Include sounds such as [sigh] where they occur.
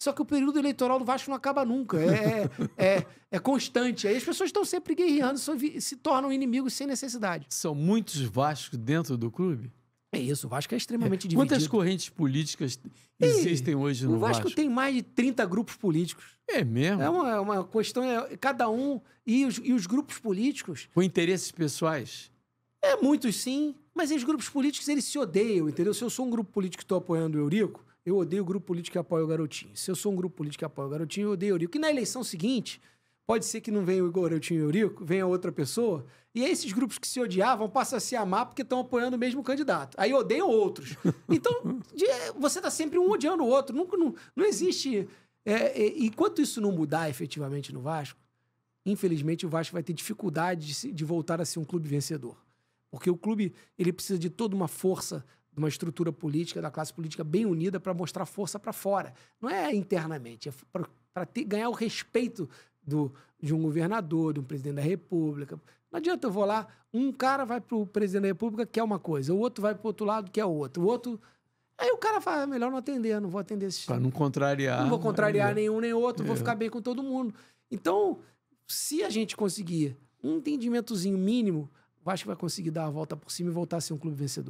Só que o período eleitoral do Vasco não acaba nunca. É, é, é, é constante. Aí as pessoas estão sempre guerreando, se tornam inimigos sem necessidade. São muitos Vascos dentro do clube? É isso, o Vasco é extremamente é. dividido. Quantas correntes políticas existem e, hoje no Vasco? O Vasco tem mais de 30 grupos políticos. É mesmo? É uma, é uma questão, é, cada um e os, e os grupos políticos. Com interesses pessoais? É, muitos sim, mas os grupos políticos eles se odeiam, entendeu? Se eu sou um grupo político que estou apoiando o Eurico, eu odeio o grupo político que apoia o garotinho. Se eu sou um grupo político que apoia o garotinho, eu odeio o Eurico. E na eleição seguinte, pode ser que não venha o garotinho e o Eurico, venha outra pessoa. E esses grupos que se odiavam passam a se amar porque estão apoiando o mesmo candidato. Aí odeiam outros. [laughs] Então, você está sempre um odiando o outro. Nunca, não, não existe. É, é, enquanto isso não mudar efetivamente no Vasco, infelizmente o Vasco vai ter dificuldade de, de voltar a ser um clube vencedor. Porque o clube ele precisa de toda uma força de uma estrutura política, da classe política bem unida para mostrar força para fora. Não é internamente, é para ganhar o respeito do, de um governador, de um presidente da República. Não adianta eu vou lá, um cara vai para o presidente da República, que quer uma coisa, o outro vai para o outro lado, que quer outro, o outro. Aí o cara fala, ah, melhor não atender, não vou atender esse. Para não contrariar. Não vou contrariar né? nenhum nem outro, é. vou ficar bem com todo mundo. Então, se a gente conseguir um entendimentozinho mínimo, acho que vai conseguir dar a volta por cima e voltar a ser um clube vencedor.